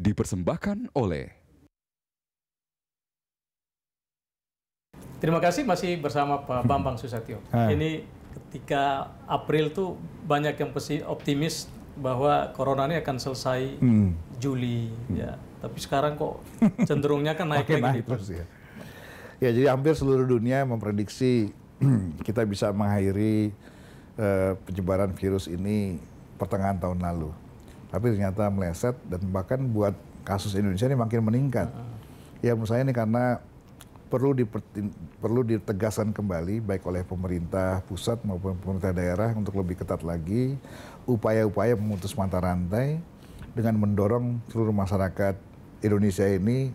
dipersembahkan oleh Terima kasih masih bersama Pak Bambang Susatyo. Hai. Ini ketika April tuh banyak yang pesi optimis bahwa corona ini akan selesai hmm. Juli hmm. ya. Tapi sekarang kok cenderungnya kan naik lagi gitu. terus ya. Ya jadi hampir seluruh dunia memprediksi kita bisa mengakhiri uh, penyebaran virus ini pertengahan tahun lalu tapi ternyata meleset dan bahkan buat kasus Indonesia ini makin meningkat. Ya menurut saya ini karena perlu diperti, perlu ditegaskan kembali baik oleh pemerintah pusat maupun pemerintah daerah untuk lebih ketat lagi upaya-upaya memutus mata rantai dengan mendorong seluruh masyarakat Indonesia ini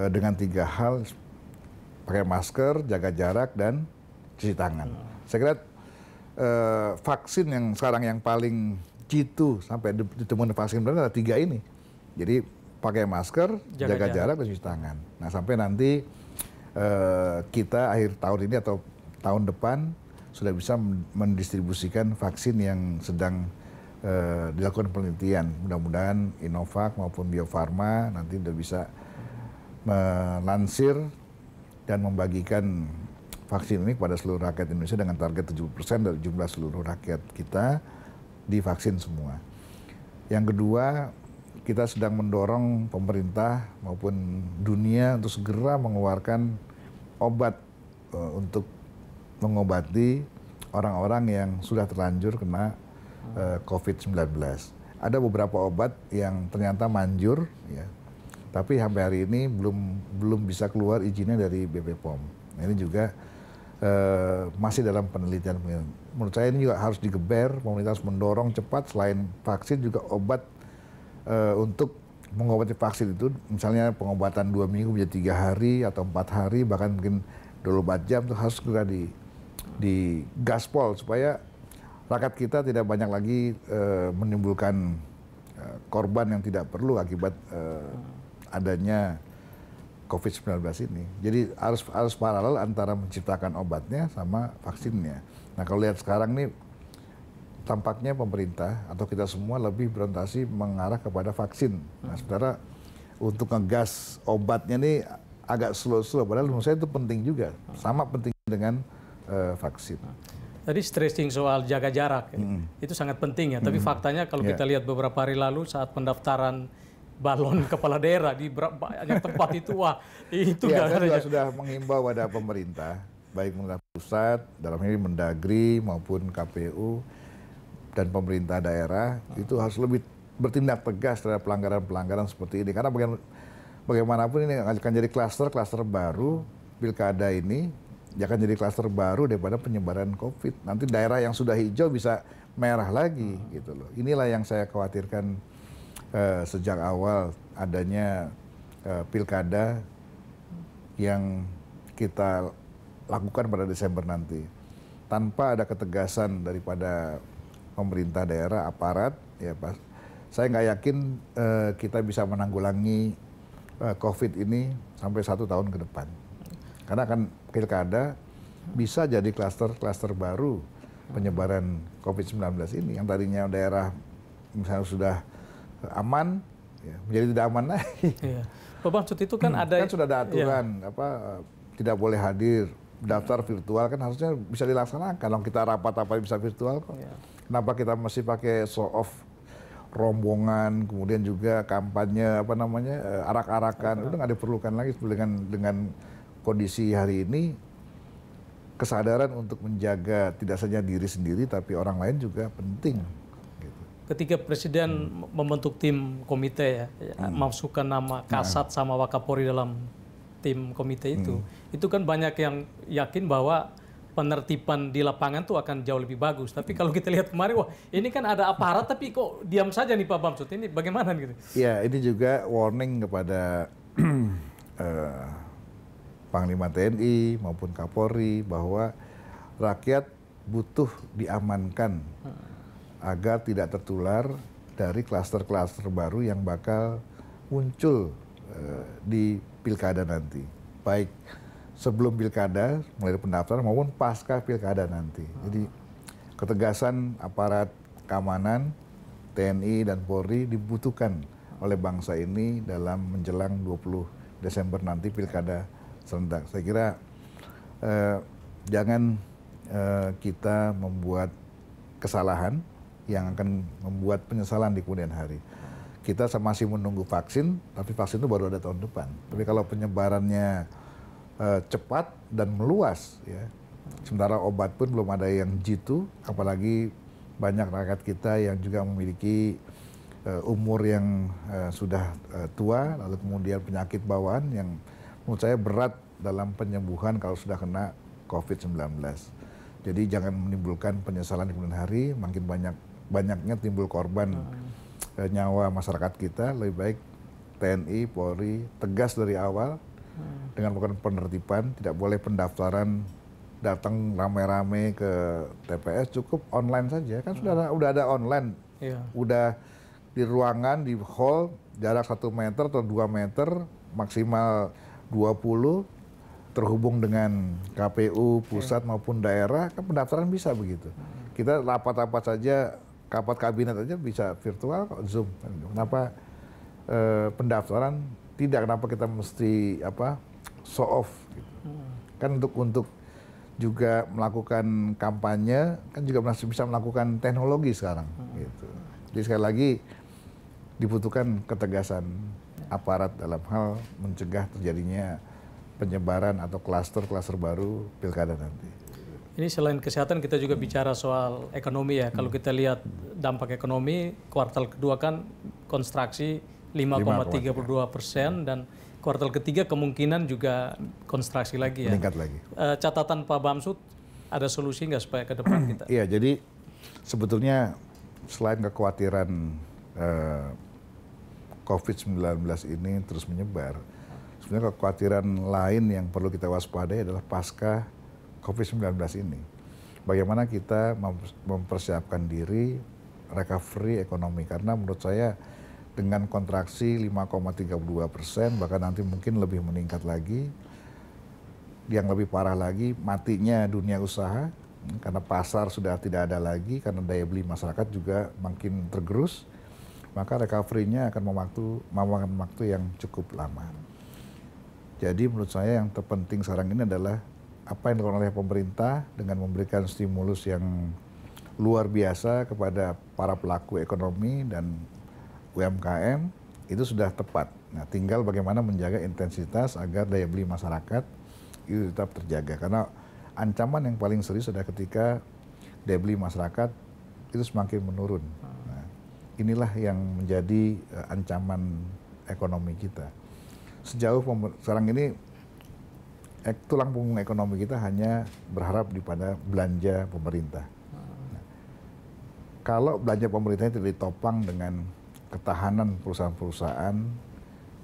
uh, dengan tiga hal pakai masker, jaga jarak dan cuci tangan. Saya kira uh, vaksin yang sekarang yang paling Citu sampai ditemukan vaksin benar ada tiga ini. Jadi pakai masker, jaga, jaga jarak, dan cuci tangan. Nah sampai nanti uh, kita akhir tahun ini atau tahun depan sudah bisa mendistribusikan vaksin yang sedang uh, dilakukan penelitian. Mudah-mudahan Inovac maupun Bio Farma nanti sudah bisa melansir dan membagikan vaksin ini kepada seluruh rakyat Indonesia dengan target 70% dari jumlah seluruh rakyat kita divaksin semua. Yang kedua, kita sedang mendorong pemerintah maupun dunia untuk segera mengeluarkan obat uh, untuk mengobati orang-orang yang sudah terlanjur kena uh, eh, COVID-19. Ada beberapa obat yang ternyata manjur, ya, tapi sampai hari ini belum belum bisa keluar izinnya dari BPOM. POM. Ini juga Eh, masih dalam penelitian. Menurut saya ini juga harus digeber, pemerintah harus mendorong cepat selain vaksin juga obat uh, untuk mengobati vaksin itu, misalnya pengobatan dua minggu menjadi tiga hari atau empat hari, bahkan mungkin empat jam itu harus segera di di gaspol supaya rakyat kita tidak banyak lagi uh, menimbulkan uh, korban yang tidak perlu akibat uh, adanya COVID-19 ini. Jadi harus harus paralel antara menciptakan obatnya sama vaksinnya. Nah kalau lihat sekarang nih tampaknya pemerintah atau kita semua lebih berorientasi mengarah kepada vaksin. Nah hmm. sementara untuk ngegas obatnya ini agak slow-slow. Padahal menurut saya itu penting juga. Hmm. Sama penting dengan uh, vaksin. Hmm. Tadi stressing soal jaga jarak, mm -hmm. itu sangat penting ya. Tapi mm -hmm. faktanya kalau yeah. kita lihat beberapa hari lalu saat pendaftaran balon kepala daerah di banyak tempat itu wah itu ya, kan sudah, sudah menghimbau pada pemerintah baik pemerintah pusat dalam ini Mendagri maupun KPU dan pemerintah daerah hmm. itu harus lebih bertindak tegas terhadap pelanggaran-pelanggaran seperti ini karena bagaimana bagaimanapun ini akan jadi klaster-klaster baru pilkada ini ya akan jadi klaster baru daripada penyebaran COVID nanti daerah yang sudah hijau bisa merah lagi hmm. gitu loh inilah yang saya khawatirkan Eh, sejak awal adanya uh, pilkada yang kita lakukan pada Desember nanti tanpa ada ketegasan daripada pemerintah daerah aparat ya pas saya nggak yakin uh, kita bisa menanggulangi uh, COVID ini sampai satu tahun ke depan karena akan pilkada bisa jadi klaster-klaster baru penyebaran COVID-19 ini yang tadinya daerah misalnya sudah aman ya, menjadi tidak aman lagi. Iya. Bapak itu kan hmm, ada kan sudah ada ya. aturan iya. apa tidak boleh hadir daftar virtual kan harusnya bisa dilaksanakan kalau kita rapat apa bisa virtual kok. Iya. Kenapa kita masih pakai show off rombongan kemudian juga kampanye apa namanya eh, arak-arakan iya. itu nggak diperlukan lagi dengan dengan kondisi hari ini kesadaran untuk menjaga tidak saja diri sendiri tapi orang lain juga penting ketika Presiden hmm. membentuk tim komite ya, ya hmm. masukkan nama hmm. Kasat sama Wakapori dalam tim komite itu, hmm. itu kan banyak yang yakin bahwa penertiban di lapangan tuh akan jauh lebih bagus. Tapi kalau kita lihat kemarin, wah ini kan ada aparat tapi kok diam saja nih Pak Bamsud. Ini bagaimana gitu? Ya ini juga warning kepada uh, Panglima TNI maupun Kapolri bahwa rakyat butuh diamankan. Hmm agar tidak tertular dari klaster-klaster baru yang bakal muncul eh, di pilkada nanti. Baik sebelum pilkada, mulai dari pendaftaran maupun pasca pilkada nanti. Jadi ketegasan aparat keamanan TNI dan Polri dibutuhkan oleh bangsa ini dalam menjelang 20 Desember nanti pilkada serentak. Saya kira eh, jangan eh, kita membuat kesalahan yang akan membuat penyesalan di kemudian hari. Kita masih menunggu vaksin, tapi vaksin itu baru ada tahun depan. Tapi kalau penyebarannya eh, cepat dan meluas, ya, sementara obat pun belum ada yang jitu, apalagi banyak rakyat kita yang juga memiliki uh, umur yang uh, sudah uh, tua, lalu kemudian penyakit bawaan yang menurut saya berat dalam penyembuhan kalau sudah kena COVID-19. Jadi jangan menimbulkan penyesalan di kemudian hari, makin banyak banyaknya timbul korban hmm. eh, nyawa masyarakat kita lebih baik TNI Polri tegas dari awal hmm. dengan bukan penertiban tidak boleh pendaftaran datang rame-rame ke TPS cukup online saja kan hmm. sudah ada, ada online yeah. udah di ruangan di hall jarak satu meter atau dua meter maksimal 20 terhubung dengan KPU pusat okay. Iya. maupun daerah kan pendaftaran bisa begitu. Hmm. Kita rapat-rapat saja rapat kabinet aja bisa virtual kok Zoom. Kenapa eh, pendaftaran tidak kenapa kita mesti apa show off gitu. Hmm. Kan untuk untuk juga melakukan kampanye kan juga masih bisa melakukan teknologi sekarang hmm. gitu. Jadi sekali lagi dibutuhkan ketegasan aparat dalam hal mencegah terjadinya penyebaran atau klaster-klaster baru pilkada nanti. Ini selain kesehatan kita juga bicara soal ekonomi ya. Kalau kita lihat dampak ekonomi kuartal kedua kan konstruksi 5,32 persen dan kuartal ketiga kemungkinan juga konstruksi lagi ya. Meningkat lagi. E, catatan Pak Bamsud ada solusi nggak supaya ke depan kita? Iya jadi sebetulnya selain kekhawatiran eh, COVID-19 ini terus menyebar, sebenarnya kekhawatiran lain yang perlu kita waspadai adalah pasca COVID-19 ini. Bagaimana kita mempersiapkan diri recovery ekonomi karena menurut saya dengan kontraksi 5,32 persen bahkan nanti mungkin lebih meningkat lagi yang lebih parah lagi matinya dunia usaha karena pasar sudah tidak ada lagi karena daya beli masyarakat juga makin tergerus maka recovery-nya akan memakan waktu yang cukup lama. Jadi menurut saya yang terpenting sekarang ini adalah apa yang dilakukan oleh pemerintah dengan memberikan stimulus yang luar biasa kepada para pelaku ekonomi dan UMKM itu sudah tepat. Nah, tinggal bagaimana menjaga intensitas agar daya beli masyarakat itu tetap terjaga karena ancaman yang paling serius adalah ketika daya beli masyarakat itu semakin menurun. Nah, inilah yang menjadi eh, ancaman ekonomi kita. Sejauh sekarang ini Eh, tulang punggung ekonomi kita hanya berharap kepada belanja pemerintah. Nah, kalau belanja pemerintah itu ditopang dengan ketahanan perusahaan-perusahaan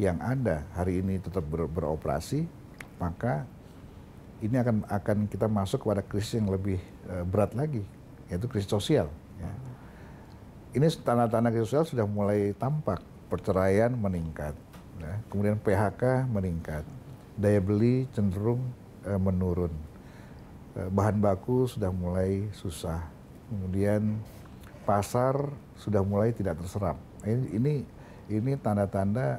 yang ada hari ini tetap ber, beroperasi, maka ini akan akan kita masuk kepada krisis yang lebih uh, berat lagi, yaitu krisis sosial. Ya. Ini tanda tanah krisis sosial sudah mulai tampak, perceraian meningkat, ya. kemudian PHK meningkat, daya beli cenderung uh, menurun. Uh, bahan baku sudah mulai susah. Kemudian pasar sudah mulai tidak terserap. Ini ini tanda-tanda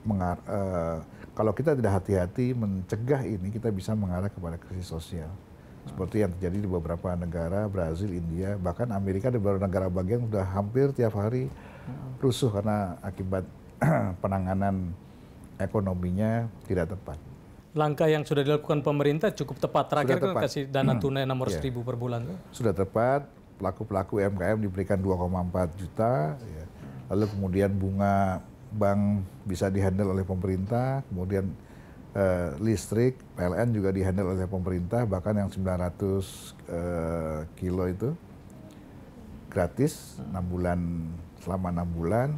mengar eh, kalau kita tidak hati-hati mencegah ini kita bisa mengarah kepada krisis sosial seperti yang terjadi di beberapa negara Brazil India bahkan Amerika di beberapa negara bagian sudah hampir tiap hari hmm. rusuh karena akibat penanganan ekonominya tidak tepat. Langkah yang sudah dilakukan pemerintah cukup tepat. Terakhir kan kasih dana hmm. tunai nomor yeah. Iya. 1000 per bulan. Sudah tepat, pelaku-pelaku UMKM diberikan 2,4 juta. Ya. Lalu kemudian bunga bank bisa dihandle oleh pemerintah. Kemudian eh, listrik, PLN juga dihandle oleh pemerintah. Bahkan yang 900 eh, kilo itu gratis 6 bulan selama enam bulan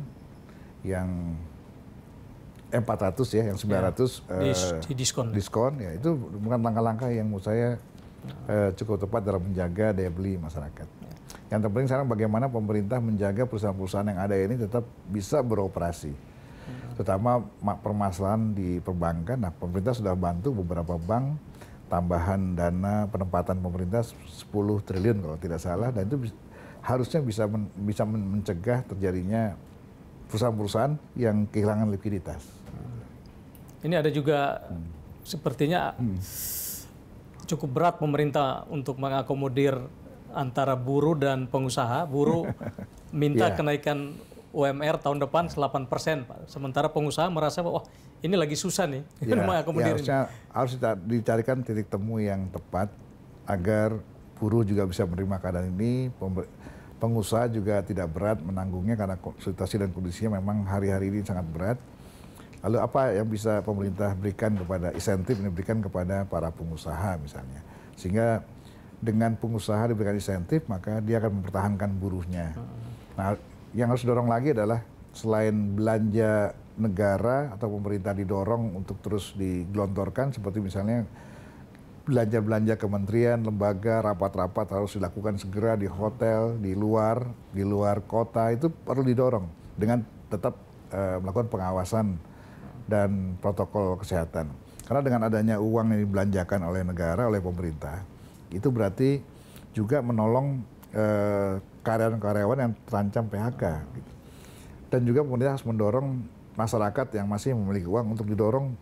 yang 400 ya, yang 900 ya, di, uh, di diskon. Diskon ya itu bukan langkah-langkah yang menurut saya uh, cukup tepat dalam menjaga daya beli masyarakat. Ya. Yang terpenting sekarang bagaimana pemerintah menjaga perusahaan-perusahaan yang ada ini tetap bisa beroperasi. Ya. Terutama permasalahan di perbankan. Nah, pemerintah sudah bantu beberapa bank tambahan dana penempatan pemerintah 10 triliun kalau tidak salah dan itu harusnya bisa men bisa mencegah terjadinya perusahaan-perusahaan yang kehilangan likuiditas. Ini ada juga hmm. sepertinya hmm. cukup berat pemerintah untuk mengakomodir antara buruh dan pengusaha. Buruh minta yeah. kenaikan UMR tahun depan 8 persen, Pak. Sementara pengusaha merasa wah oh, ini lagi susah nih. Iya, mengakomodir. Yeah, harusnya harus dicarikan titik temu yang tepat agar buruh juga bisa menerima keadaan ini, pengusaha juga tidak berat menanggungnya karena situasi dan kondisinya memang hari-hari ini sangat berat. Lalu apa yang bisa pemerintah berikan kepada insentif ini berikan kepada para pengusaha misalnya. Sehingga dengan pengusaha diberikan insentif maka dia akan mempertahankan buruhnya. Hmm. Nah, yang harus dorong lagi adalah selain belanja negara atau pemerintah didorong untuk terus digelontorkan seperti misalnya belanja-belanja kementerian, lembaga, rapat-rapat harus dilakukan segera di hotel, di luar, di luar kota itu perlu didorong dengan tetap eh, melakukan pengawasan dan protokol kesehatan. Karena dengan adanya uang yang dibelanjakan oleh negara, oleh pemerintah, itu berarti juga menolong eh, karyawan-karyawan yang terancam PHK. Gitu. Dan juga pemerintah harus mendorong masyarakat yang masih memiliki uang untuk didorong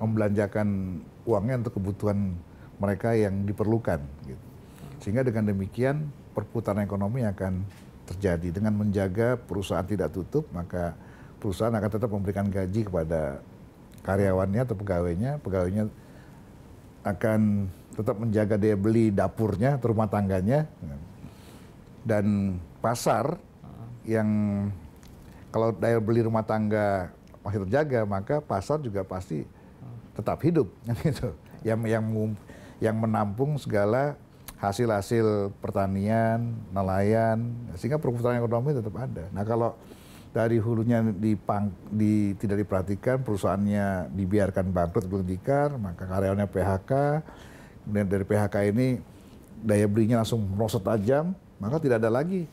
membelanjakan uangnya untuk kebutuhan mereka yang diperlukan. Gitu. Sehingga dengan demikian perputaran ekonomi akan terjadi. Dengan menjaga perusahaan tidak tutup, maka perusahaan akan tetap memberikan gaji kepada karyawannya atau pegawainya, pegawainya akan tetap menjaga daya beli dapurnya atau rumah tangganya dan pasar yang kalau daya beli rumah tangga masih terjaga maka pasar juga pasti tetap hidup gitu yang yang yang menampung segala hasil-hasil pertanian, nelayan, sehingga perputaran ekonomi tetap ada. Nah kalau dari hulunya dipang, di, tidak diperhatikan, perusahaannya dibiarkan bangkrut belum dikar, maka karyawannya PHK, kemudian dari PHK ini daya belinya langsung merosot tajam, maka tidak ada lagi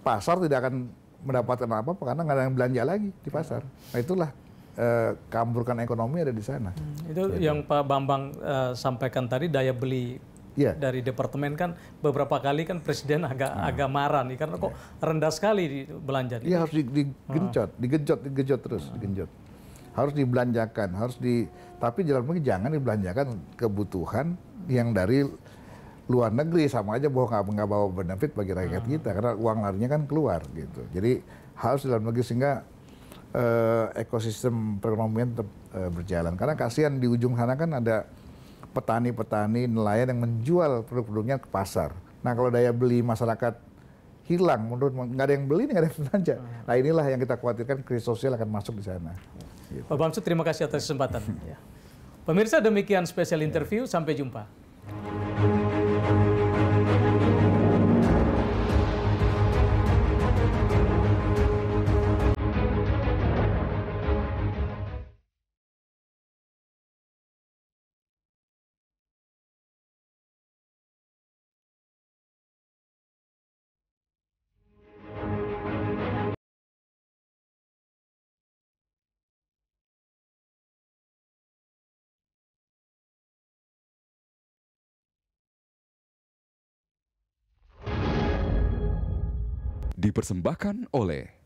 pasar tidak akan mendapatkan apa-apa karena nggak ada yang belanja lagi di pasar. Nah itulah eh, kamburkan ekonomi ada di sana. Hmm, itu Jadi. yang Pak Bambang eh, sampaikan tadi daya beli yeah. dari departemen kan beberapa kali kan presiden agak hmm. agak marah nih karena kok yeah. rendah sekali belanja Iya harus digenjot, di, digenjot, hmm. digenjot terus, hmm. digenjot. Harus dibelanjakan, harus di tapi jalan mungkin jangan dibelanjakan kebutuhan yang dari luar negeri sama aja bahwa nggak nggak bawa benefit bagi rakyat hmm. kita karena uang larinya kan keluar gitu. Jadi harus dalam negeri sehingga uh, ekosistem perekonomian tetap uh, berjalan karena kasihan di ujung sana kan ada petani-petani nelayan yang menjual produk-produknya ke pasar. Nah kalau daya beli masyarakat hilang, menurut nggak ada yang beli, nggak ada yang belanja. Hmm. Nah inilah yang kita khawatirkan krisis sosial akan masuk di sana. Gitu. Pak Bamsud, terima kasih atas kesempatan. Ya. Pemirsa demikian spesial interview, sampai jumpa. dipersembahkan oleh